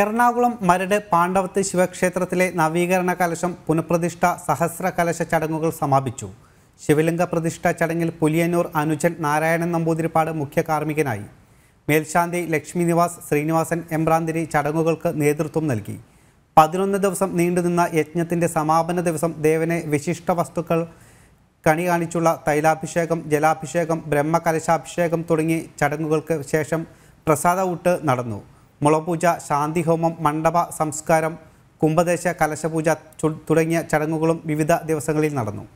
എറണാകുളം മരട് പാണ്ഡവത്ത് ശിവക്ഷേത്രത്തിലെ നവീകരണ കലശം പുനഃപ്രതിഷ്ഠ സഹസ്ര കലശ ചടങ്ങുകൾ സമാപിച്ചു ശിവലിംഗ പ്രതിഷ്ഠ ചടങ്ങിൽ പുലിയന്നൂർ അനുജൻ നാരായണൻ നമ്പൂതിരിപ്പാട് മുഖ്യ കാർമ്മികനായി മേൽശാന്തി ലക്ഷ്മി നിവാസ് ശ്രീനിവാസൻ എംബ്രാന്തിരി ചടങ്ങുകൾക്ക് നേതൃത്വം നൽകി പതിനൊന്ന് ദിവസം നീണ്ടുനിന്ന യജ്ഞത്തിൻ്റെ സമാപന ദിവസം ദേവനെ വിശിഷ്ട വസ്തുക്കൾ കണി കാണിച്ചുള്ള തൈലാഭിഷേകം ജലാഭിഷേകം ബ്രഹ്മകലശാഭിഷേകം തുടങ്ങിയ ചടങ്ങുകൾക്ക് ശേഷം പ്രസാദ ഊട്ട് നടന്നു മുളപൂജ ശാന്തിഹോമം മണ്ഡപ സംസ്കാരം കുംഭദേശ കലശപൂജ തുടങ്ങിയ ചടങ്ങുകളും വിവിധ ദിവസങ്ങളിൽ നടന്നു